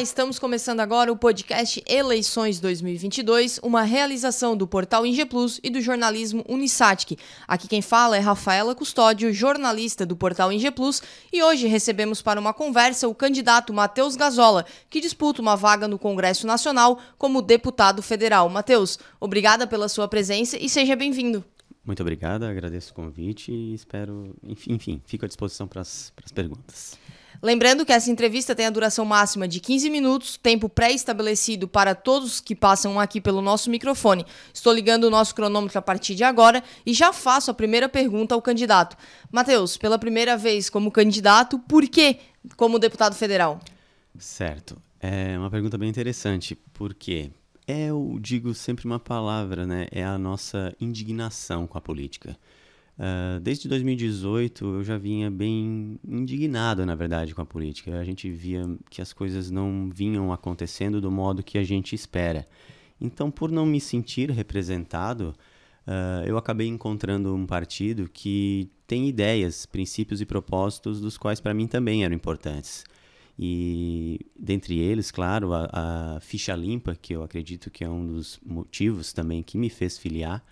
estamos começando agora o podcast Eleições 2022, uma realização do portal Inge Plus e do jornalismo Unisatic. Aqui quem fala é Rafaela Custódio, jornalista do portal Inge Plus, e hoje recebemos para uma conversa o candidato Matheus Gazola, que disputa uma vaga no Congresso Nacional como deputado federal. Matheus, obrigada pela sua presença e seja bem-vindo. Muito obrigada, agradeço o convite e espero, enfim, enfim fico à disposição para as perguntas. Lembrando que essa entrevista tem a duração máxima de 15 minutos, tempo pré-estabelecido para todos que passam aqui pelo nosso microfone. Estou ligando o nosso cronômetro a partir de agora e já faço a primeira pergunta ao candidato. Matheus, pela primeira vez como candidato, por que como deputado federal? Certo. É uma pergunta bem interessante, porque é, eu digo sempre uma palavra, né? É a nossa indignação com a política. Uh, desde 2018 eu já vinha bem indignado, na verdade, com a política. A gente via que as coisas não vinham acontecendo do modo que a gente espera. Então, por não me sentir representado, uh, eu acabei encontrando um partido que tem ideias, princípios e propósitos dos quais para mim também eram importantes. E dentre eles, claro, a, a ficha limpa, que eu acredito que é um dos motivos também que me fez filiar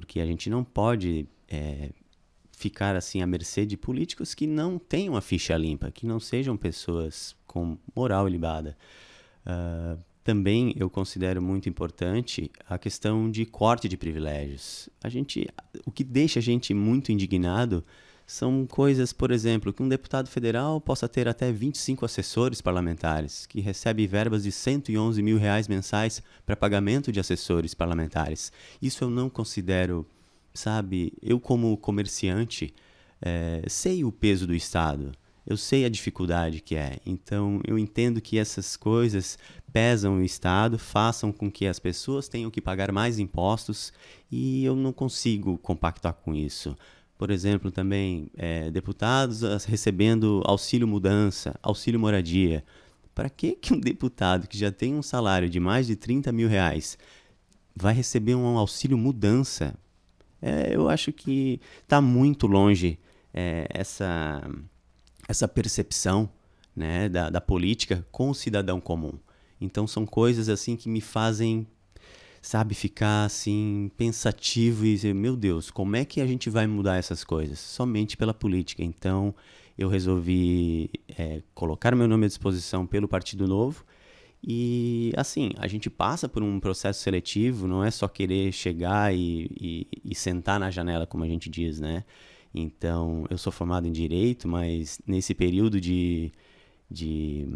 porque a gente não pode é, ficar assim à mercê de políticos que não tenham a ficha limpa, que não sejam pessoas com moral ilibada. Uh, também eu considero muito importante a questão de corte de privilégios. A gente, o que deixa a gente muito indignado são coisas, por exemplo, que um deputado federal possa ter até 25 assessores parlamentares, que recebe verbas de 111 mil reais mensais para pagamento de assessores parlamentares. Isso eu não considero, sabe, eu como comerciante é, sei o peso do Estado, eu sei a dificuldade que é. Então eu entendo que essas coisas pesam o Estado, façam com que as pessoas tenham que pagar mais impostos e eu não consigo compactar com isso por exemplo, também é, deputados ah, recebendo auxílio mudança, auxílio moradia. Para que, que um deputado que já tem um salário de mais de 30 mil reais vai receber um auxílio mudança? É, eu acho que está muito longe é, essa, essa percepção né, da, da política com o cidadão comum. Então são coisas assim que me fazem sabe, ficar assim, pensativo e dizer: meu Deus, como é que a gente vai mudar essas coisas? Somente pela política. Então, eu resolvi é, colocar meu nome à disposição pelo Partido Novo. E assim, a gente passa por um processo seletivo, não é só querer chegar e, e, e sentar na janela, como a gente diz, né? Então, eu sou formado em direito, mas nesse período de, de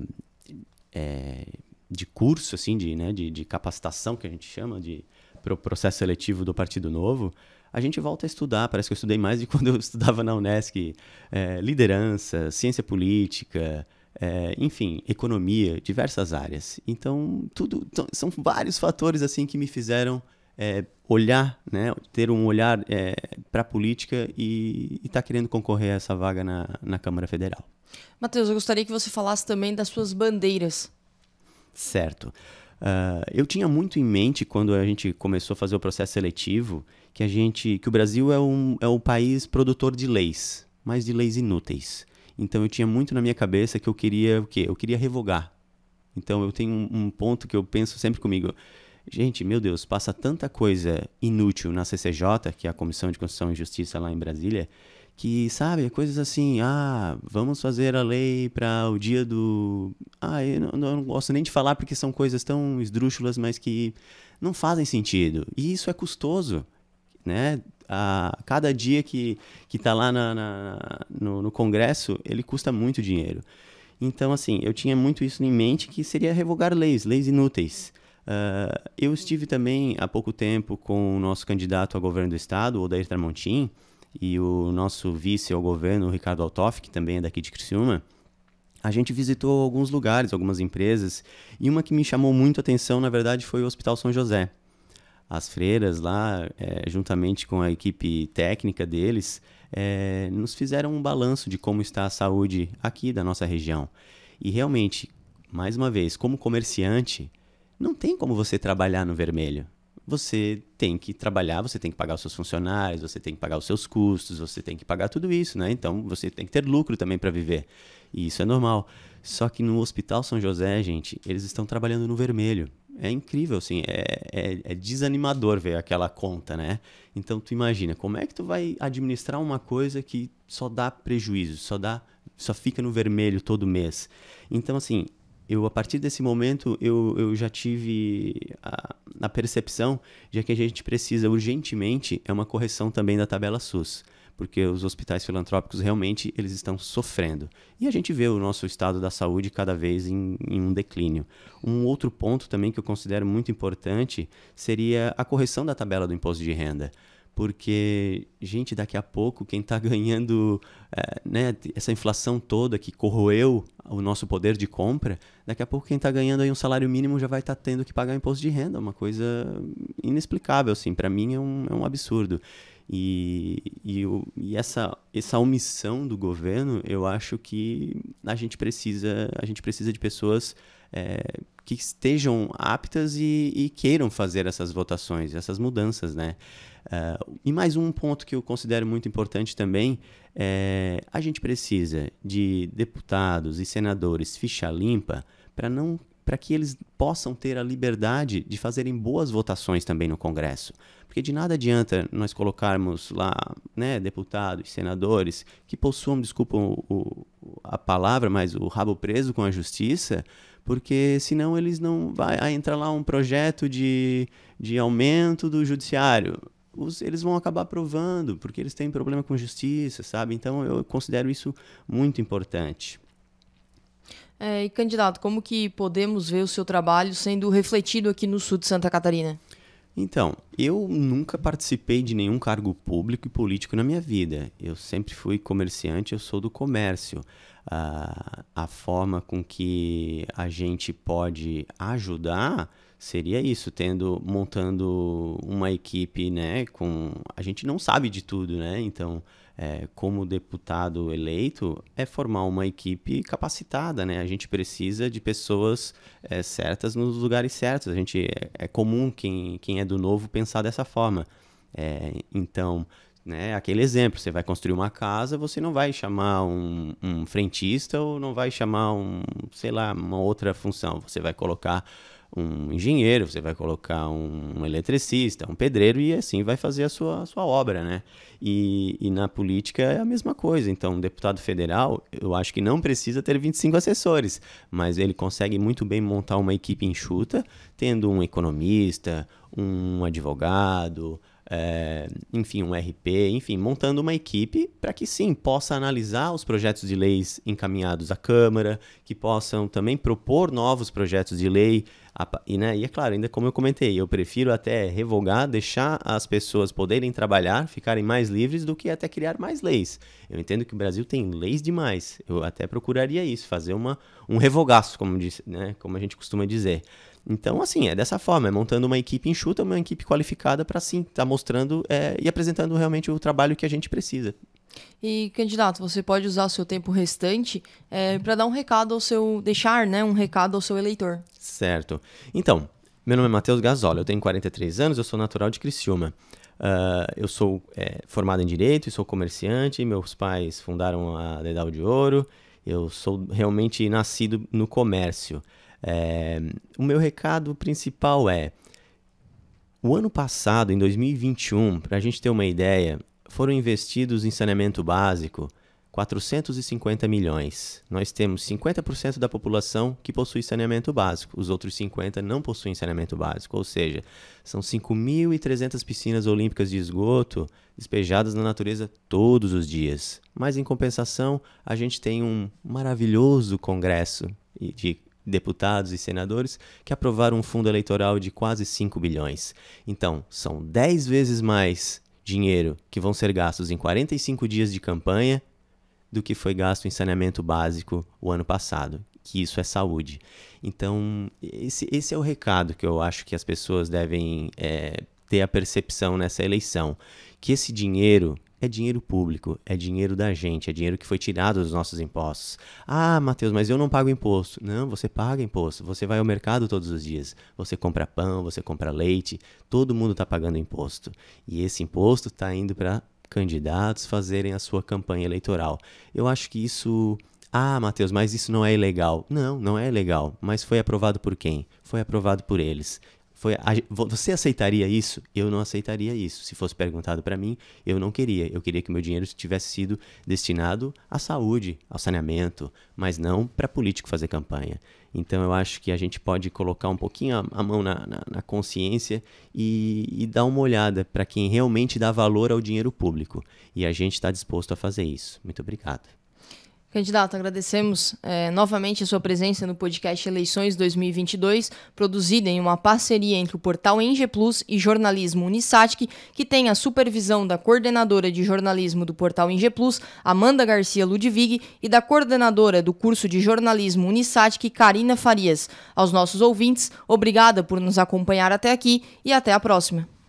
é, de curso, assim, de, né, de, de capacitação, que a gente chama, de pro processo seletivo do Partido Novo, a gente volta a estudar. Parece que eu estudei mais de quando eu estudava na Unesc. É, liderança, ciência política, é, enfim, economia, diversas áreas. Então, tudo então, são vários fatores assim que me fizeram é, olhar, né, ter um olhar para a política e estar tá querendo concorrer a essa vaga na, na Câmara Federal. Matheus, eu gostaria que você falasse também das suas bandeiras Certo. Uh, eu tinha muito em mente quando a gente começou a fazer o processo seletivo que a gente que o Brasil é um é o país produtor de leis, mas de leis inúteis. Então eu tinha muito na minha cabeça que eu queria o quê? Eu queria revogar. Então eu tenho um, um ponto que eu penso sempre comigo. Gente, meu Deus, passa tanta coisa inútil na CCJ, que é a Comissão de Constituição e Justiça lá em Brasília, que, sabe, coisas assim, ah, vamos fazer a lei para o dia do. Ah, eu não, eu não, gosto nem de falar porque são coisas tão esdrúxulas, mas que não fazem sentido. E isso é custoso, né? A, cada dia que, que está lá na, na no, no Congresso, ele custa muito dinheiro. Então, assim, eu tinha muito isso em mente que seria revogar leis, leis inúteis. Uh, eu estive também há pouco tempo com o nosso candidato a governo do estado, o Odair Tramontim, e o nosso vice ao governo, o Ricardo Altoff, que também é daqui de Criciúma, a gente visitou alguns lugares, algumas empresas, e uma que me chamou muito a atenção, na verdade, foi o Hospital São José. As freiras lá, é, juntamente com a equipe técnica deles, é, nos fizeram um balanço de como está a saúde aqui da nossa região. E realmente, mais uma vez, como comerciante, não tem como você trabalhar no vermelho você tem que trabalhar, você tem que pagar os seus funcionários, você tem que pagar os seus custos, você tem que pagar tudo isso, né? Então você tem que ter lucro também para viver. E isso é normal. Só que no Hospital São José, gente, eles estão trabalhando no vermelho. É incrível, assim, é, é, é desanimador ver aquela conta, né? Então tu imagina, como é que tu vai administrar uma coisa que só dá prejuízo, só dá, só fica no vermelho todo mês? Então assim, eu a partir desse momento eu, eu já tive a, a percepção de que a gente precisa urgentemente é uma correção também da tabela SUS porque os hospitais filantrópicos realmente eles estão sofrendo. E a gente vê o nosso estado da saúde cada vez em, em, um declínio. Um outro ponto também que eu considero muito importante seria a correção da tabela do imposto de renda porque, gente, daqui a pouco quem está ganhando é, né, essa inflação toda que corroeu o nosso poder de compra, daqui a pouco quem está ganhando aí um salário mínimo já vai estar tá tendo que pagar imposto de renda, uma coisa inexplicável, assim, para mim é um, é um absurdo. E, e, e, essa, essa omissão do governo, eu acho que a gente precisa, a gente precisa de pessoas é, que estejam aptas e, e, queiram fazer essas votações, essas mudanças, né? Uh, e mais um ponto que eu considero muito importante também é a gente precisa de deputados e senadores ficha limpa para não para que eles possam ter a liberdade de fazerem boas votações também no Congresso. Porque de nada adianta nós colocarmos lá né, deputados, senadores que possuam, desculpa o, o, a palavra, mas o rabo preso com a justiça, porque senão eles não. Vai, aí entra lá um projeto de, de aumento do judiciário. Os, eles vão acabar aprovando, porque eles têm problema com justiça, sabe? Então eu considero isso muito importante. É, e candidato, como que podemos ver o seu trabalho sendo refletido aqui no sul de Santa Catarina? Então, eu nunca participei de nenhum cargo público e político na minha vida. Eu sempre fui comerciante, eu sou do comércio. Ah, a forma com que a gente pode ajudar seria isso, tendo montando uma equipe, né, com a gente não sabe de tudo, né? Então, é, como deputado eleito, é formar uma equipe capacitada, né? A gente precisa de pessoas é, certas nos lugares certos. A gente é, é comum quem, quem é do novo pensar dessa forma. É, então, né? Aquele exemplo, você vai construir uma casa, você não vai chamar um, um frentista ou não vai chamar um, sei lá, uma outra função. Você vai colocar um engenheiro, você vai colocar um eletricista, um pedreiro e assim vai fazer a sua, a sua obra, né? E, e na política é a mesma coisa. Então, um deputado federal, eu acho que não precisa ter 25 assessores, mas ele consegue muito bem montar uma equipe enxuta, tendo um economista, um advogado, é, enfim, um RP, enfim, montando uma equipe para que sim possa analisar os projetos de leis encaminhados à Câmara, que possam também propor novos projetos de lei. E, né, e é claro, ainda como eu comentei, eu prefiro até revogar, deixar as pessoas poderem trabalhar, ficarem mais livres do que até criar mais leis. Eu entendo que o Brasil tem leis demais. Eu até procuraria isso, fazer uma, um revogaço, como, diz, né, como a gente costuma dizer. Então, assim, é dessa forma, é montando uma equipe enxuta, uma equipe qualificada para sim estar tá mostrando é, e apresentando realmente o trabalho que a gente precisa. E candidato, você pode usar o seu tempo restante é, para dar um recado ao seu, deixar, né, um recado ao seu eleitor. Certo. Então, meu nome é Matheus Gasola, eu tenho 43 anos, eu sou natural de Criciúma. Uh, eu sou é, formado em Direito, sou comerciante, meus pais fundaram a Dedal de Ouro, eu sou realmente nascido no comércio. É, o meu recado principal é: o ano passado, em 2021, para a gente ter uma ideia, foram investidos em saneamento básico 450 milhões. Nós temos 50% da população que possui saneamento básico, os outros 50 não possuem saneamento básico, ou seja, são 5.300 piscinas olímpicas de esgoto despejadas na natureza todos os dias. Mas em compensação, a gente tem um maravilhoso congresso de deputados e senadores que aprovaram um fundo eleitoral de quase 5 bilhões. Então, são 10 vezes mais dinheiro que vão ser gastos em 45 dias de campanha do que foi gasto em saneamento básico o ano passado, que isso é saúde. Então, esse, esse é o recado que eu acho que as pessoas devem é, ter a percepção nessa eleição: que esse dinheiro é dinheiro público, é dinheiro da gente, é dinheiro que foi tirado dos nossos impostos. Ah, Matheus, mas eu não pago imposto. Não, você paga imposto. Você vai ao mercado todos os dias. Você compra pão, você compra leite. Todo mundo está pagando imposto. E esse imposto está indo para candidatos fazerem a sua campanha eleitoral. Eu acho que isso ah, Matheus, mas isso não é ilegal. Não, não é ilegal. Mas foi aprovado por quem? Foi aprovado por eles. Foi, você aceitaria isso? Eu não aceitaria isso. Se fosse perguntado para mim, eu não queria. Eu queria que meu dinheiro tivesse sido destinado à saúde, ao saneamento, mas não para político fazer campanha. Então eu acho que a gente pode colocar um pouquinho a, a mão na, na, na, consciência e, e dar uma olhada para quem realmente dá valor ao dinheiro público. E a gente está disposto a fazer isso. Muito obrigado. Candidato, agradecemos é, novamente a sua presença no podcast Eleições 2022, produzida em uma parceria entre o portal Enge Plus e Jornalismo Unisatic, que tem a supervisão da coordenadora de jornalismo do portal Enge Plus, Amanda Garcia Ludwig, e da coordenadora do curso de jornalismo Unisatic, Karina Farias. Aos nossos ouvintes, obrigada por nos acompanhar até aqui e até a próxima.